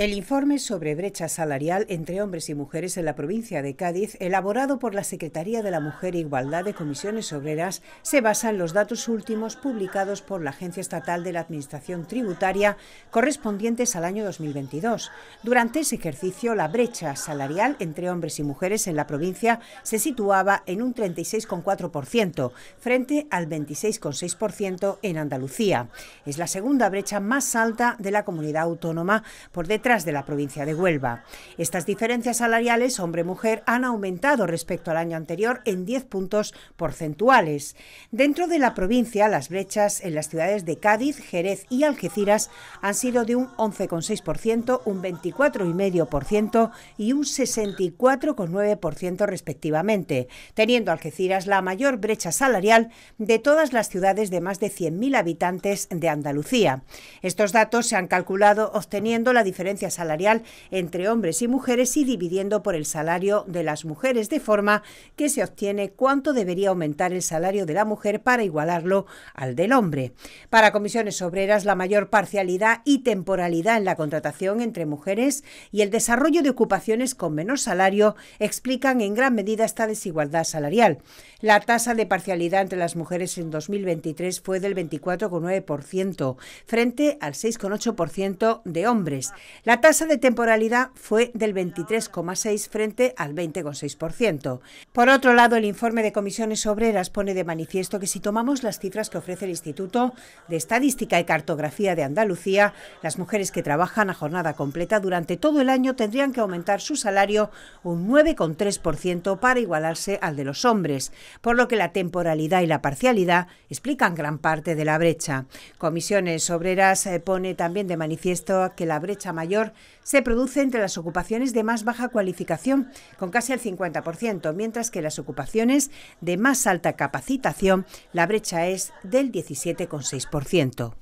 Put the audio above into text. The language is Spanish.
El informe sobre brecha salarial entre hombres y mujeres en la provincia de Cádiz, elaborado por la Secretaría de la Mujer e Igualdad de Comisiones Obreras, se basa en los datos últimos publicados por la Agencia Estatal de la Administración Tributaria correspondientes al año 2022. Durante ese ejercicio, la brecha salarial entre hombres y mujeres en la provincia se situaba en un 36,4% frente al 26,6% en Andalucía. Es la segunda brecha más alta de la comunidad autónoma por detrás de la provincia de Huelva. Estas diferencias salariales hombre-mujer han aumentado respecto al año anterior en 10 puntos porcentuales. Dentro de la provincia, las brechas en las ciudades de Cádiz, Jerez y Algeciras han sido de un 11,6%, un 24,5% y un 64,9% respectivamente, teniendo Algeciras la mayor brecha salarial de todas las ciudades de más de 100.000 habitantes de Andalucía. Estos datos se han calculado obteniendo la diferencia salarial entre hombres y mujeres y dividiendo por el salario de las mujeres, de forma que se obtiene cuánto debería aumentar el salario de la mujer para igualarlo al del hombre. Para comisiones obreras, la mayor parcialidad y temporalidad en la contratación entre mujeres y el desarrollo de ocupaciones con menor salario explican en gran medida esta desigualdad salarial. La tasa de parcialidad entre las mujeres en 2023 fue del 24,9% frente al 6,8% de hombres. La tasa de temporalidad fue del 23,6 frente al 20,6%. Por otro lado, el informe de comisiones obreras pone de manifiesto que si tomamos las cifras que ofrece el Instituto de Estadística y Cartografía de Andalucía, las mujeres que trabajan a jornada completa durante todo el año tendrían que aumentar su salario un 9,3% para igualarse al de los hombres, por lo que la temporalidad y la parcialidad explican gran parte de la brecha. Comisiones Obreras eh, pone también de manifiesto que la brecha mayor se produce entre las ocupaciones de más baja cualificación, con casi el 50%, mientras que las ocupaciones de más alta capacitación la brecha es del 17,6%.